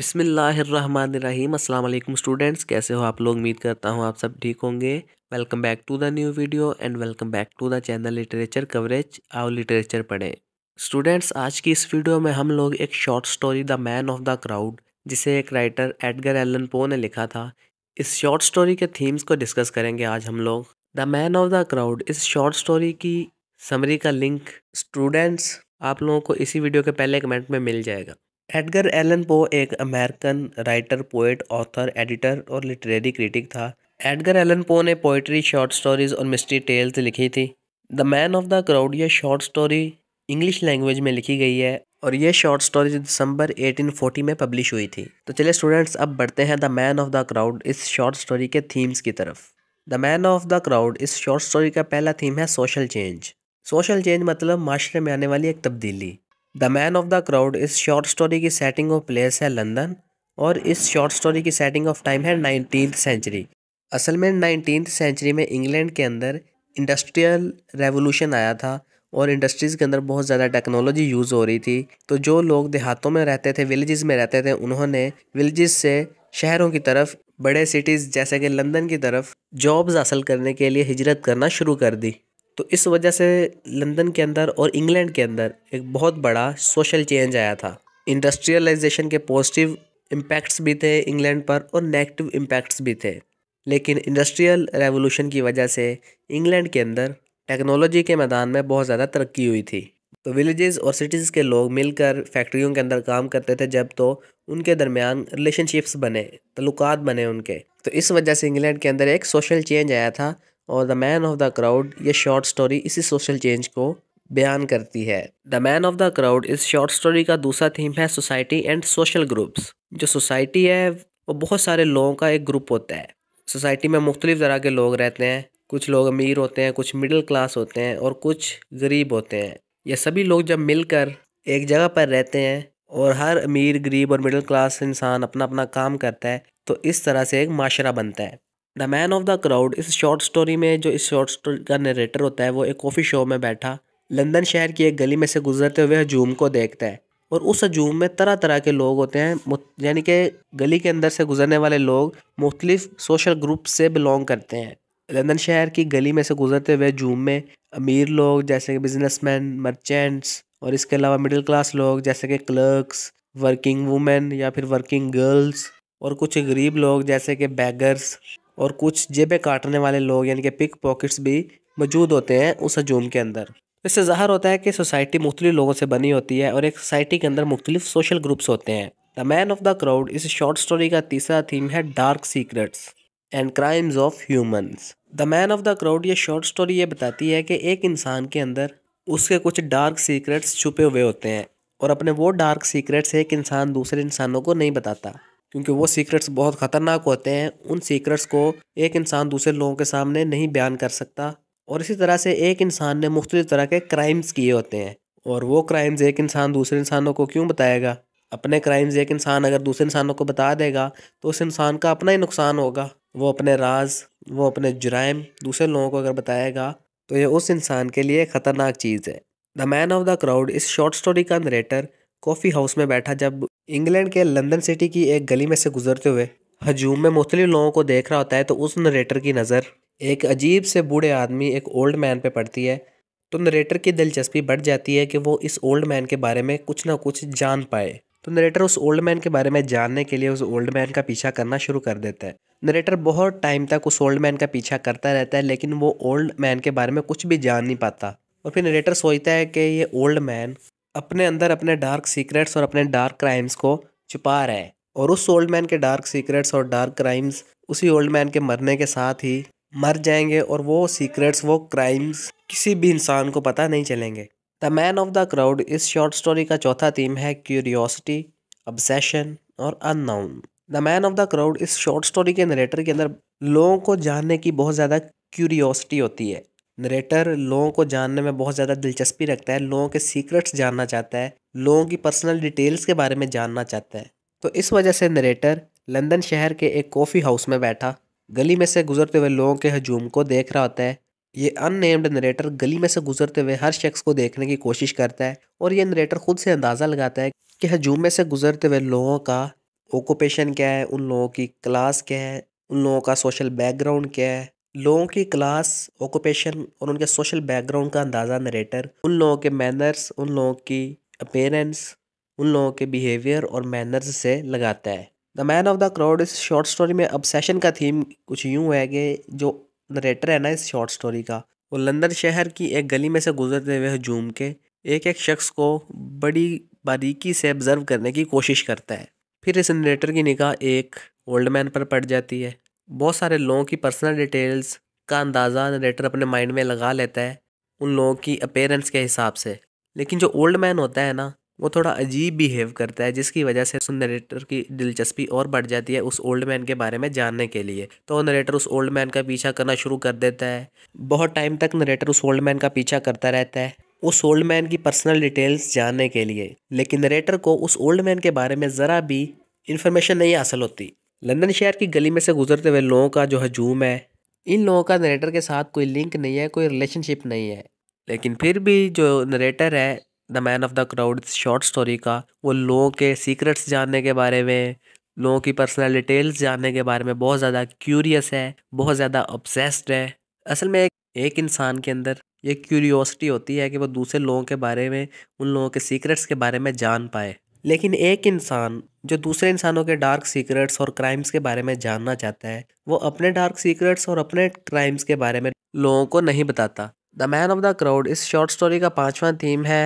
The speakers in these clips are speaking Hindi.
बिसमीम अल्लाम स्टूडेंट्स कैसे हो आप लोग उम्मीद करता हूँ आप सब ठीक होंगे welcome back to the new video and welcome back to the channel literature coverage आओ लिटरेचर पढ़ें स्टूडेंट्स आज की इस वीडियो में हम लोग एक short story the man of the crowd जिसे एक राइटर एडगर एलन पो ने लिखा था इस शॉर्ट स्टोरी के थीम्स को डिस्कस करेंगे आज हम लोग the man of the crowd इस शॉर्ट स्टोरी की समरी का लिंक स्टूडेंट्स आप लोगों को इसी वीडियो के पहले कमेंट में मिल जाएगा एडगर एलन पो एक American writer poet author editor और लिटरेरी क्रिटिक था एडगर एलन पो ने पोइट्री शॉर्ट स्टोरीज और मिस्ट्री टेल्स लिखी थी the man of the crowd यह शॉर्ट स्टोरी इंग्लिश लैंग्वेज में लिखी गई है और यह शॉर्ट स्टोरी दिसंबर 1840 में पब्लिश हुई थी तो चलिए स्टूडेंट्स अब बढ़ते हैं the man of the crowd इस शॉर्ट स्टोरी के थीम्स की तरफ the man of the crowd इस शॉर्ट स्टोरी का पहला थीम है सोशल चेंज सोशल चेंज मतलब माशरे में आने वाली एक तब्दीली the man of the crowd इस शॉर्ट स्टोरी की सेटिंग ऑफ प्लेस है लंदन और इस शॉर्ट स्टोरी की सेटिंग ऑफ टाइम है नाइनटीन सेंचुरी असल में नाइनटीन सेंचुरी में इंग्लैंड के अंदर इंडस्ट्रियल रेवोल्यूशन आया था और इंडस्ट्रीज़ के अंदर बहुत ज़्यादा टेक्नोलॉजी यूज़ हो रही थी तो जो लोग देहातों में रहते थे विलेजेस में रहते थे उन्होंने विलेजेस से शहरों की तरफ बड़े सिटीज़ जैसे कि लंदन की तरफ जॉब्स हासिल करने के लिए हिजरत करना शुरू कर दी तो इस वजह से लंदन के अंदर और इंग्लैंड के अंदर एक बहुत बड़ा सोशल चेंज आया था इंडस्ट्रियलाइजेशन के पॉजिटिव इम्पैक्ट्स भी थे इंग्लैंड पर और नेगेटिव इम्पैक्ट्स भी थे लेकिन इंडस्ट्रियल रेवोल्यूशन की वजह से इंग्लैंड के अंदर टेक्नोलॉजी के मैदान में बहुत ज़्यादा तरक्की हुई थी तो विलेजेस और सिटीज़ के लोग मिलकर फैक्ट्रियों के अंदर काम करते थे जब तो उनके दरमियान रिलेशनशिप्स बने तलुकात बने उनके तो इस वजह से इंग्लैंड के अंदर एक सोशल चेंज आया था और the man of the crowd ये शॉर्ट स्टोरी इसी सोशल चेंज को बयान करती है the man of the crowd इस शॉर्ट स्टोरी का दूसरा थीम है सोसाइटी एंड सोशल ग्रुप्स जो सोसाइटी है वो बहुत सारे लोगों का एक ग्रुप होता है सोसाइटी में मुख्तलिफ़ तरह के लोग रहते हैं कुछ लोग अमीर होते हैं कुछ मिडिल क्लास होते हैं और कुछ गरीब होते हैं ये सभी लोग जब मिलकर एक जगह पर रहते हैं और हर अमीर गरीब और मिडिल क्लास इंसान अपना अपना काम करता है तो इस तरह से एक माशरा बनता है the man of the crowd इस शॉर्ट स्टोरी में जो इस शॉर्ट स्टोरी का नरेटर होता है वो एक कॉफ़ी शॉप में बैठा लंदन शहर की एक गली में से गुजरते हुए हजूम को देखता है और उस हजूम में तरह तरह के लोग होते हैं यानी कि गली के अंदर से गुजरने वाले लोग मुख्तलिफ सोशल ग्रुप से बिलोंग करते हैं लंदन शहर की गली में से गुजरते हुए जूम में अमीर लोग जैसे कि बिजनेसमैन मर्चेंट्स और इसके अलावा मिडिल क्लास लोग जैसे कि क्लर्क्स वर्किंग वूमेन या फिर वर्किंग गर्ल्स और कुछ गरीब लोग जैसे कि बैगर्स और कुछ जेबें काटने वाले लोग यानी कि पिक पॉकेट्स भी मौजूद होते हैं उस हजूम के अंदर इससे ज़ाहर होता है कि सोसाइटी मुख्तलि लोगों से बनी होती है और एक सोसाइटी के अंदर मुख्तलिफ सोशल ग्रुप्स होते हैं the man of the crowd इस शॉर्ट स्टोरी का तीसरा थीम है dark secrets and crimes of humans the man of the crowd ये शॉर्ट स्टोरी ये बताती है कि एक इंसान के अंदर उसके कुछ डार्क सीक्रेट्स छुपे हुए होते हैं और अपने वो डार्क सीक्रेट्स एक इंसान दूसरे इंसानों को नहीं बताता क्योंकि वो सीक्रेट्स बहुत ख़तरनाक होते हैं उन सीक्रेट्स को एक इंसान दूसरे लोगों के सामने नहीं बयान कर सकता और इसी तरह से एक इंसान ने मुख्तलि तरह के क्राइम्स किए होते हैं और वो क्राइम्स एक इंसान दूसरे इंसानों को क्यों बताएगा अपने क्राइम्स एक इंसान अगर दूसरे इंसानों को बता देगा तो उस इंसान का अपना ही नुकसान होगा वो अपने राज वो अपने जुराम दूसरे लोगों को अगर बताएगा तो ये उस इंसान के लिए ख़तरनाक चीज़ है the man of the crowd इस शॉर्ट स्टोरी का नरेटर कॉफ़ी हाउस में बैठा जब इंग्लैंड के लंदन सिटी की एक गली में से गुजरते हुए हजूम में मुख्तलि लोगों को देख रहा होता है तो उस नरेटर की नज़र एक अजीब से बूढ़े आदमी एक ओल्ड मैन पे पड़ती है तो नरेटर की दिलचस्पी बढ़ जाती है कि वो इस ओल्ड मैन के बारे में कुछ ना कुछ जान पाए तो नरेटर उस ओल्ड मैन के बारे में जानने के लिए उस ओल्ड मैन का पीछा करना शुरू कर देता है नरेटर बहुत टाइम तक उस ओल्ड मैन का पीछा करता रहता है लेकिन वो ओल्ड मैन के बारे में कुछ भी जान नहीं पाता और फिर नरेटर सोचता है कि ये ओल्ड मैन अपने अंदर अपने डार्क सीक्रेट्स और अपने डार्क क्राइम्स को छुपा रहा है और उस ओल्ड मैन के डार्क सीक्रेट्स और डार्क क्राइम्स उसी ओल्ड मैन के मरने के साथ ही मर जाएंगे और वो सीक्रेट्स वो क्राइम्स किसी भी इंसान को पता नहीं चलेंगे the man of the crowd इस शॉर्ट स्टोरी का चौथा थीम है क्यूरियोसिटी ऑब्सेशन और unknown the man of the crowd इस शॉर्ट स्टोरी के नरेटर के अंदर लोगों को जानने की बहुत ज़्यादा क्यूरियोसिटी होती है नरेटर लोगों को जानने में बहुत ज़्यादा दिलचस्पी रखता है लोगों के सीक्रेट्स जानना चाहता है लोगों की पर्सनल डिटेल्स के बारे में जानना चाहता है तो इस वजह से नरेटर लंदन शहर के एक कॉफ़ी हाउस में बैठा गली में से गुजरते हुए लोगों के हजूम को देख रहा होता है ये अननेम्ड नरेटर गली में से गुजरते हुए हर शख्स को देखने की कोशिश करता है और ये नरेटर ख़ुद से अंदाज़ा लगाता है कि हजूम में से गुजरते हुए लोगों का ऑक्यूपेशन क्या है उन लोगों की क्लास क्या है उन लोगों का सोशल बैकग्राउंड क्या है लोगों की क्लास ऑक्यूपेशन और उनके सोशल बैकग्राउंड का अंदाज़ा नरेटर उन लोगों के मैनर्स उन लोगों की अपेयरेंस उन लोगों के बिहेवियर और मैनर्स से लगाता है the man of the crowd इस शॉर्ट स्टोरी में अबसेशन का थीम कुछ यूँ है कि जो नरेटर है ना इस शॉर्ट स्टोरी का वो लंदन शहर की एक गली में से गुजरते हुए हजूम के एक एक शख्स को बड़ी बारीकी से ऑब्ज़र्व करने की कोशिश करता है फिर इस नरेटर की निगाह एक ओल्ड मैन पर पड़ जाती है बहुत सारे लोगों की पर्सनल डिटेल्स का अंदाज़ा नरेटर अपने माइंड में लगा लेता है उन लोगों की अपेयरेंस के हिसाब से लेकिन जो ओल्ड मैन होता है ना वो थोड़ा अजीब बिहेव करता है जिसकी वजह से उस नरेटर की दिलचस्पी और बढ़ जाती है उस ओल्ड मैन के बारे में जानने के लिए तो नरेटर उस ओल्ड मैन का पीछा करना शुरू कर देता है बहुत टाइम तक नरेटर उस ओल्ड मैन का पीछा करता रहता है उस ओल्ड मैन की पर्सनल डिटेल्स जानने के लिए लेकिन नरेटर को उस ओल्ड मैन के बारे में ज़रा भी इन्फॉर्मेशन नहीं हासिल होती लंदन शहर की गली में से गुजरते हुए लोगों का जो हजूम है इन लोगों का नरेटर के साथ कोई लिंक नहीं है कोई रिलेशनशिप नहीं है लेकिन फिर भी जो नरेटर है the man of the crowd short story का वो लोगों के सीक्रेट्स जानने के बारे में लोगों की पर्सनल डिटेल्स जानने के बारे में बहुत ज़्यादा क्यूरियस है बहुत ज़्यादा ऑब्सेस्ड है असल में एक, एक इंसान के अंदर ये क्यूरियोसिटी होती है कि वो दूसरे लोगों के बारे में उन लोगों के सीक्रेट्स के बारे में जान पाए लेकिन एक इंसान जो दूसरे इंसानों के डार्क सीक्रेट्स और क्राइम्स के बारे में जानना चाहता है वो अपने डार्क सीक्रेट्स और अपने क्राइम्स के बारे में लोगों को नहीं बताता the man of the crowd इस शॉर्ट स्टोरी का पांचवा थीम है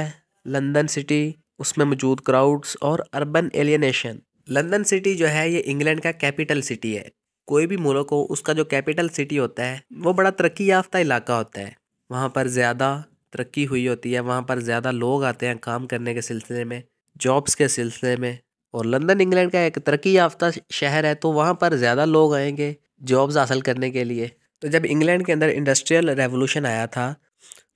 लंदन सिटी उसमें मौजूद क्राउड्स और अर्बन एलियनेशन लंदन सिटी जो है ये इंग्लैंड का कैपिटल सिटी है कोई भी मुल्क हो उसका जो कैपिटल सिटी होता है वो बड़ा तरक्की याफ्ता इलाका होता है वहाँ पर ज़्यादा तरक्की हुई होती है वहाँ पर ज़्यादा लोग आते हैं काम करने के सिलसिले में जॉब्स के सिलसिले में और लंदन इंग्लैंड का एक तरक्की याफ्ता शहर है तो वहाँ पर ज़्यादा लोग आएंगे जॉब्स हासिल करने के लिए तो जब इंग्लैंड के अंदर इंडस्ट्रियल रेवोल्यूशन आया था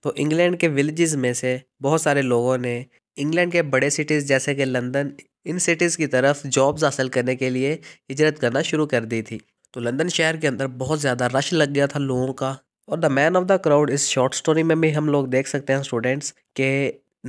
तो इंग्लैंड के विलेजेस में से बहुत सारे लोगों ने इंग्लैंड के बड़े सिटीज़ जैसे कि लंदन इन सिटीज़ की तरफ जॉब्स हासिल करने के लिए हिजरत करना शुरू कर दी थी तो लंदन शहर के अंदर बहुत ज़्यादा रश लग गया था लोगों का और the man of the crowd इस शॉर्ट स्टोरी में भी हम लोग देख सकते हैं स्टूडेंट्स के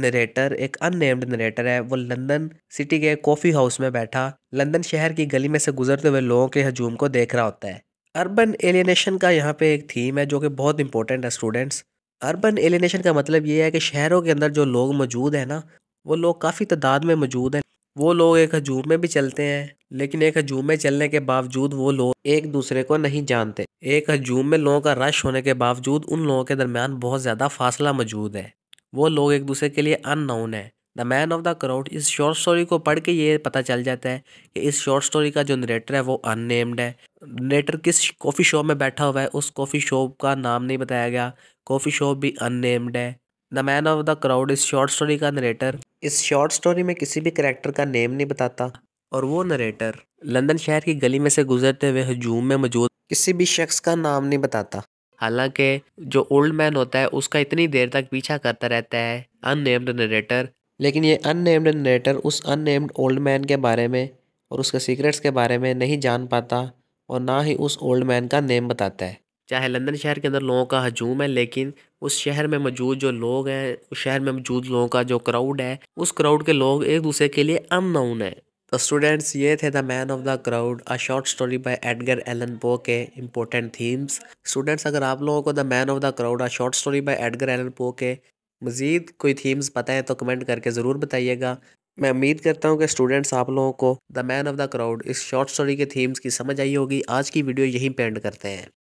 नरेटर एक अननेम्ड नरेटर है वो लंदन सिटी के कॉफ़ी हाउस में बैठा लंदन शहर की गली में से गुजरते हुए लोगों के हजूम को देख रहा होता है अर्बन एलिनेशन का यहाँ पे एक थीम है जो कि बहुत इंपॉर्टेंट है स्टूडेंट्स अर्बन एलिनेशन का मतलब ये है कि शहरों के अंदर जो लोग मौजूद हैं ना वो लोग काफ़ी तादाद में मौजूद हैं वो लोग एक हजूम में भी चलते हैं लेकिन एक हजूम में चलने के बावजूद वो लोग एक दूसरे को नहीं जानते एक हजूम में लोगों का रश होने के बावजूद उन लोगों के दरमियान बहुत ज़्यादा फासला मौजूद है वो लोग एक दूसरे के लिए अननाउन है the man of the crowd इस शॉर्ट स्टोरी को पढ़ के ये पता चल जाता है कि इस शॉर्ट स्टोरी का जो नरेटर है वो अननेम्ड है नरेटर किस कॉफ़ी शॉप में बैठा हुआ है उस कॉफ़ी शॉप का नाम नहीं बताया गया कॉफ़ी शॉप भी अननेम्ड है the man of the crowd इस शॉर्ट स्टोरी का नरेटर इस शॉर्ट स्टोरी में किसी भी करेक्टर का नेम नहीं बताता और वो नरेटर लंदन शहर की गली में से गुजरते हुए हजूम में मौजूद किसी भी शख्स का नाम नहीं बताता हालांकि जो ओल्ड मैन होता है उसका इतनी देर तक पीछा करता रहता है अननेम्ड नरेटर लेकिन ये अननेम्ड नरेटर उस अननेम्ड ओल्ड मैन के बारे में और उसके सीक्रेट्स के बारे में नहीं जान पाता और ना ही उस ओल्ड मैन का नेम बताता है चाहे लंदन शहर के अंदर लोगों का हजूम है लेकिन उस शहर में मौजूद जो लोग हैं उस शहर में मौजूद लोगों का जो क्राउड है उस क्राउड के लोग एक दूसरे के लिए अननाउन है तो स्टूडेंट्स ये थे the man of the crowd a short story by Edgar Allan Poe के इंपॉर्टेंट थीम्स स्टूडेंट्स अगर आप लोगों को the man of the crowd a short story by Edgar Allan Poe के मज़ीद कोई थीम्स पता है तो कमेंट करके ज़रूर बताइएगा मैं उम्मीद करता हूँ कि स्टूडेंट्स आप लोगों को the man of the crowd इस शॉर्ट स्टोरी के थीम्स की समझ आई होगी आज की वीडियो यहीं पेंड करते हैं